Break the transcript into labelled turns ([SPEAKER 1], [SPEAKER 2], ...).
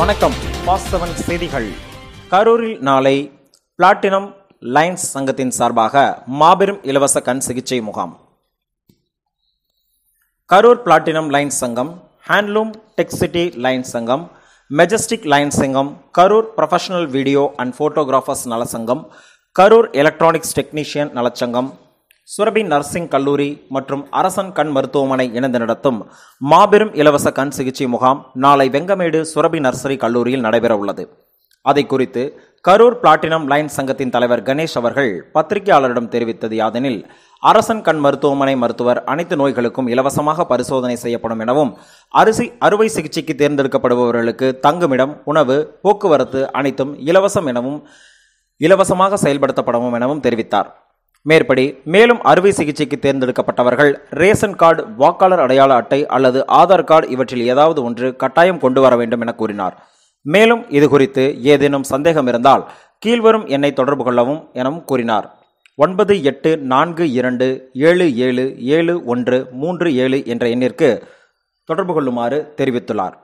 [SPEAKER 1] வணக்கம் பாஸ்தவன் செய்திகள் கரூரில் நாளை பிளாட்டினம் லைன்ஸ் சங்கத்தின் சார்பாக மாபெரும் இலவச கண் சிகிச்சை முகாம் கரூர் பிளாட்டினம் லைன்ஸ் சங்கம் ஹேண்ட்லூம் டெக்ஸிட்டி லைன்ஸ் சங்கம் மெஜஸ்டிக் லைன்ஸ் சங்கம் Karur professional video and photographers நலச்சங்கம் கரூர் எலக்ட்ரானிக்ஸ் டெக்னீஷியன் நலச்சங்கம் சுரபி நர்சிங் கல்லூரி மற்றும் அரசன் கண் மருத்துவமனை இணைந்து நடத்தும் மாபெரும் இலவச கண் சிகிச்சை முகாம் நாளை வெங்கமேடு சுரபி நர்சரி கல்லூரியில் நடைபெற உள்ளது அதை குறித்து கரூர் பிளாட்டினம் லைன் சங்கத்தின் தலைவர் கணேஷ் அவர்கள் பத்திரிகையாளரிடம் தெரிவித்தது யாதெனில் அரசன் கண் மருத்துவமனை மருத்துவர் அனைத்து நோய்களுக்கும் இலவசமாக பரிசோதனை செய்யப்படும் எனவும் அரிசி அறுவை சிகிச்சைக்கு தேர்ந்தெடுக்கப்படுபவர்களுக்கு தங்குமிடம் உணவு போக்குவரத்து அனைத்தும் இலவசம் எனவும் இலவசமாக செயல்படுத்தப்படவும் எனவும் தெரிவித்தார் மேற்படி மேலும் அறுவை சிகிச்சைக்கு தேர்ந்தெடுக்கப்பட்டவர்கள் ரேஷன் கார்டு வாக்காளர் அடையாள அட்டை அல்லது ஆதார் கார்டு இவற்றில் ஏதாவது ஒன்று கட்டாயம் கொண்டு வர வேண்டும் என கூறினார் மேலும் இது குறித்து ஏதேனும் சந்தேகம் இருந்தால் கீழ்வரும் என்னை தொடர்பு கொள்ளவும் எனவும் கூறினார் ஒன்பது எட்டு நான்கு இரண்டு ஏழு ஏழு ஏழு ஒன்று மூன்று ஏழு என்ற எண்ணிற்கு தொடர்பு கொள்ளுமாறு தெரிவித்துள்ளார்